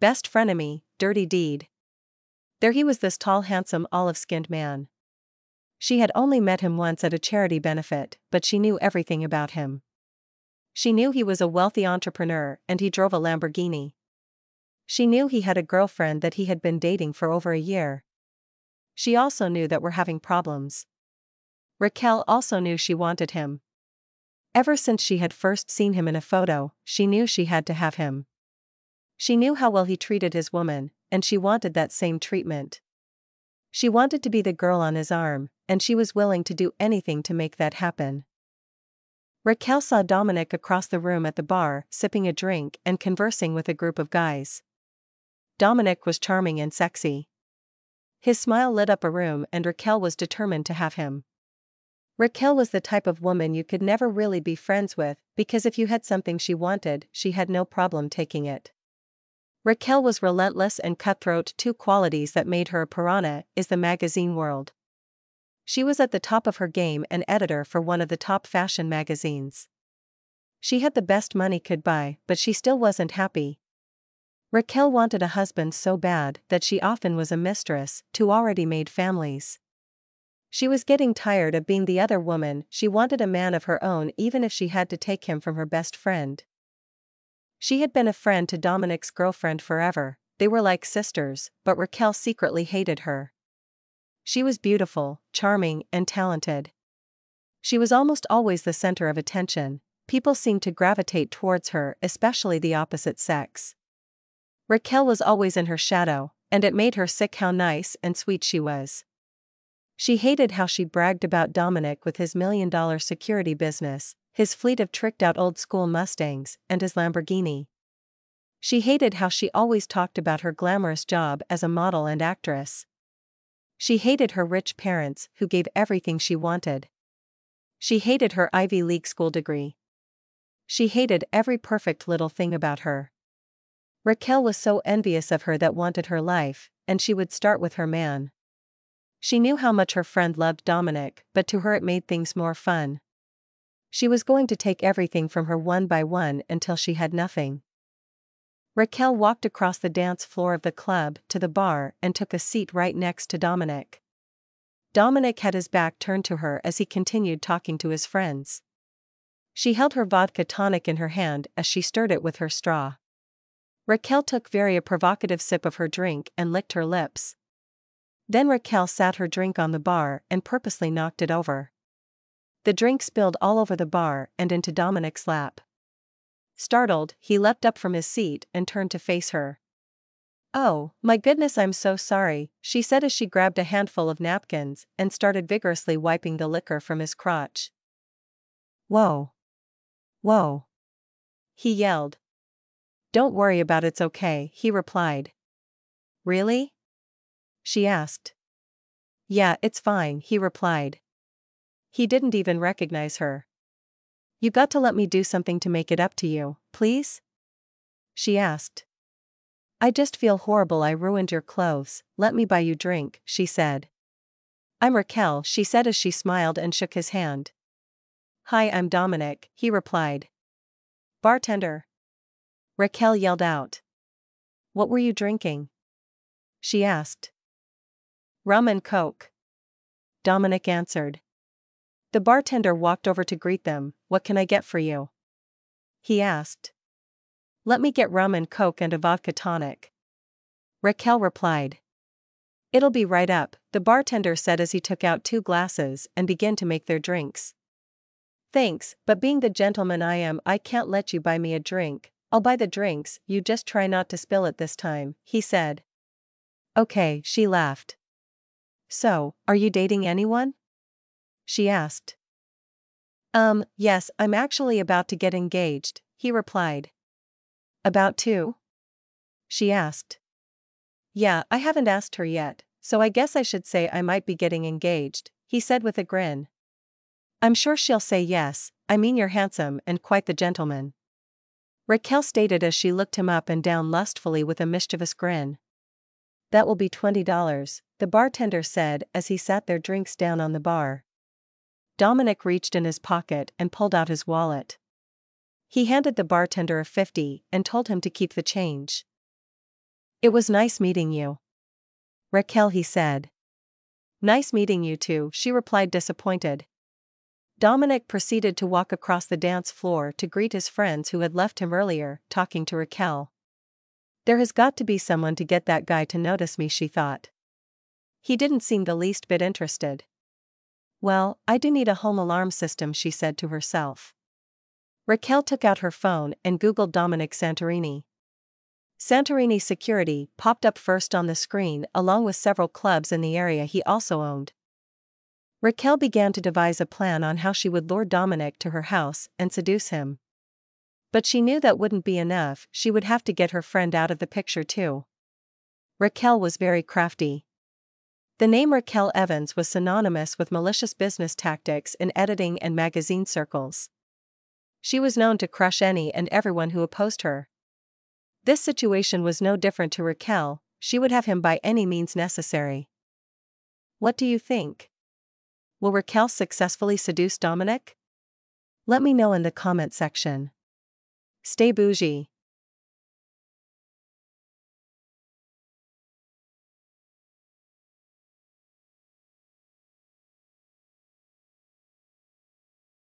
Best Frenemy, Dirty Deed. There he was this tall, handsome, olive skinned man. She had only met him once at a charity benefit, but she knew everything about him. She knew he was a wealthy entrepreneur and he drove a Lamborghini. She knew he had a girlfriend that he had been dating for over a year. She also knew that we're having problems. Raquel also knew she wanted him. Ever since she had first seen him in a photo, she knew she had to have him. She knew how well he treated his woman, and she wanted that same treatment. She wanted to be the girl on his arm, and she was willing to do anything to make that happen. Raquel saw Dominic across the room at the bar, sipping a drink and conversing with a group of guys. Dominic was charming and sexy. His smile lit up a room, and Raquel was determined to have him. Raquel was the type of woman you could never really be friends with, because if you had something she wanted, she had no problem taking it. Raquel was relentless and cutthroat. Two qualities that made her a piranha is the magazine world. She was at the top of her game and editor for one of the top fashion magazines. She had the best money could buy, but she still wasn't happy. Raquel wanted a husband so bad that she often was a mistress to already made families. She was getting tired of being the other woman, she wanted a man of her own even if she had to take him from her best friend. She had been a friend to Dominic's girlfriend forever, they were like sisters, but Raquel secretly hated her. She was beautiful, charming, and talented. She was almost always the center of attention, people seemed to gravitate towards her, especially the opposite sex. Raquel was always in her shadow, and it made her sick how nice and sweet she was. She hated how she bragged about Dominic with his million dollar security business, his fleet of tricked out old school Mustangs, and his Lamborghini. She hated how she always talked about her glamorous job as a model and actress. She hated her rich parents who gave everything she wanted. She hated her Ivy League school degree. She hated every perfect little thing about her. Raquel was so envious of her that wanted her life, and she would start with her man. She knew how much her friend loved Dominic, but to her it made things more fun. She was going to take everything from her one by one until she had nothing. Raquel walked across the dance floor of the club to the bar and took a seat right next to Dominic. Dominic had his back turned to her as he continued talking to his friends. She held her vodka tonic in her hand as she stirred it with her straw. Raquel took very a provocative sip of her drink and licked her lips. Then Raquel sat her drink on the bar and purposely knocked it over. The drink spilled all over the bar and into Dominic's lap. Startled, he leapt up from his seat and turned to face her. Oh, my goodness, I'm so sorry, she said as she grabbed a handful of napkins and started vigorously wiping the liquor from his crotch. Whoa. Whoa. He yelled. Don't worry about it's okay, he replied. Really? She asked. Yeah, it's fine, he replied. He didn't even recognize her. You got to let me do something to make it up to you, please? She asked. I just feel horrible I ruined your clothes, let me buy you drink, she said. I'm Raquel, she said as she smiled and shook his hand. Hi, I'm Dominic, he replied. Bartender. Raquel yelled out. What were you drinking? She asked. Rum and coke. Dominic answered. The bartender walked over to greet them. What can I get for you? He asked. Let me get rum and coke and a vodka tonic. Raquel replied. It'll be right up, the bartender said as he took out two glasses and began to make their drinks. Thanks, but being the gentleman I am, I can't let you buy me a drink. I'll buy the drinks, you just try not to spill it this time, he said. Okay, she laughed. So, are you dating anyone? she asked. Um, yes, I'm actually about to get engaged, he replied. About to? She asked. Yeah, I haven't asked her yet, so I guess I should say I might be getting engaged, he said with a grin. I'm sure she'll say yes, I mean you're handsome and quite the gentleman. Raquel stated as she looked him up and down lustfully with a mischievous grin. That will be $20, the bartender said as he sat their drinks down on the bar. Dominic reached in his pocket and pulled out his wallet. He handed the bartender a 50 and told him to keep the change. It was nice meeting you. Raquel, he said. Nice meeting you too, she replied disappointed. Dominic proceeded to walk across the dance floor to greet his friends who had left him earlier, talking to Raquel. There has got to be someone to get that guy to notice me, she thought. He didn't seem the least bit interested. Well, I do need a home alarm system, she said to herself. Raquel took out her phone and Googled Dominic Santorini. Santorini Security popped up first on the screen along with several clubs in the area he also owned. Raquel began to devise a plan on how she would lure Dominic to her house and seduce him. But she knew that wouldn't be enough, she would have to get her friend out of the picture too. Raquel was very crafty. The name Raquel Evans was synonymous with malicious business tactics in editing and magazine circles. She was known to crush any and everyone who opposed her. This situation was no different to Raquel, she would have him by any means necessary. What do you think? Will Raquel successfully seduce Dominic? Let me know in the comment section. Stay bougie.